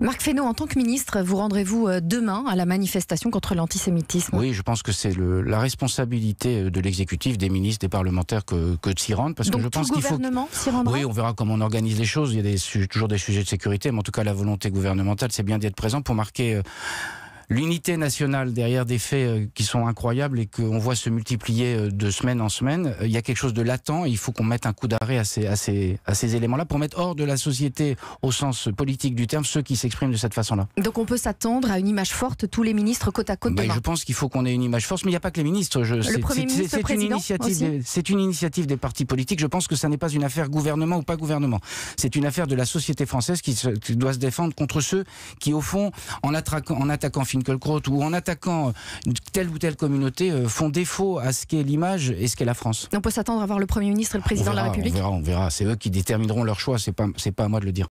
Marc Fesneau, en tant que ministre, vous rendrez-vous euh, demain à la manifestation contre l'antisémitisme Oui, je pense que c'est la responsabilité euh, de l'exécutif, des ministres, des parlementaires que, que de s'y rendre. Parce que je pense qu'il faut. Oui, on verra comment on organise les choses. Il y a des, toujours des sujets de sécurité, mais en tout cas, la volonté gouvernementale, c'est bien d'être présent pour marquer. Euh, l'unité nationale derrière des faits euh, qui sont incroyables et qu'on voit se multiplier euh, de semaine en semaine, euh, il y a quelque chose de latent il faut qu'on mette un coup d'arrêt à ces, à ces, éléments-là pour mettre hors de la société, au sens politique du terme, ceux qui s'expriment de cette façon-là. Donc on peut s'attendre à une image forte, tous les ministres côte à côte ben, Je pense qu'il faut qu'on ait une image forte, mais il n'y a pas que les ministres. Je, le Premier ministre C'est une, initiative des, une initiative des partis politiques. Je pense que ça n'est pas une affaire gouvernement ou pas gouvernement. C'est une affaire de la société française qui, doit se défendre contre ceux qui, au fond, en, en attaquant ou en attaquant telle ou telle communauté euh, font défaut à ce qu'est l'image et ce qu'est la France. On peut s'attendre à voir le Premier ministre et le Président de la République On verra, on verra. C'est eux qui détermineront leur choix, c'est pas, pas à moi de le dire.